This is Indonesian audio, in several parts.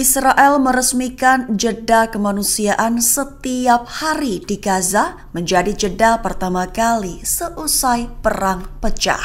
Israel meresmikan jeda kemanusiaan setiap hari di Gaza menjadi jeda pertama kali seusai perang pecah.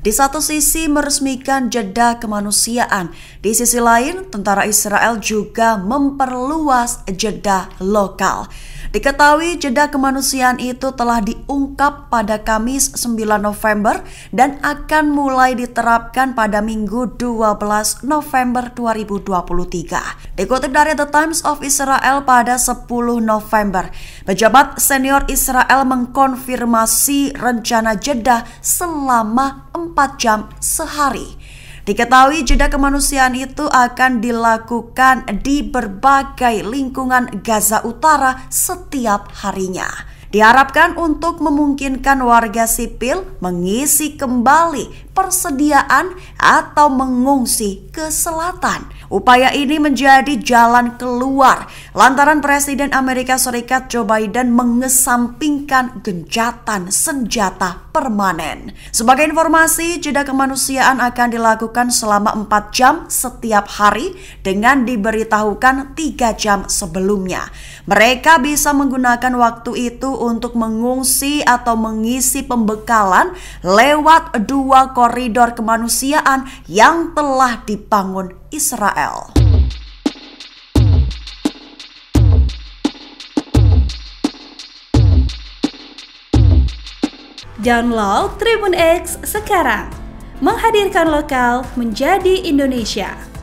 Di satu sisi meresmikan jeda kemanusiaan, di sisi lain tentara Israel juga memperluas jeda lokal. Diketahui jeda kemanusiaan itu telah diungkap pada Kamis 9 November dan akan mulai diterapkan pada Minggu 12 November 2023. Dikutip dari The Times of Israel pada 10 November, pejabat senior Israel mengkonfirmasi rencana jeda selama 4 jam sehari. Diketahui jeda kemanusiaan itu akan dilakukan di berbagai lingkungan Gaza Utara setiap harinya. Diharapkan untuk memungkinkan warga sipil mengisi kembali persediaan atau mengungsi ke selatan. Upaya ini menjadi jalan keluar lantaran Presiden Amerika Serikat Joe Biden mengesampingkan gencatan senjata permanen. Sebagai informasi, jeda kemanusiaan akan dilakukan selama 4 jam setiap hari dengan diberitahukan 3 jam sebelumnya. Mereka bisa menggunakan waktu itu untuk mengungsi atau mengisi pembekalan lewat dua koridor kemanusiaan yang telah dibangun Israel. Download Tribun X sekarang, menghadirkan lokal menjadi Indonesia.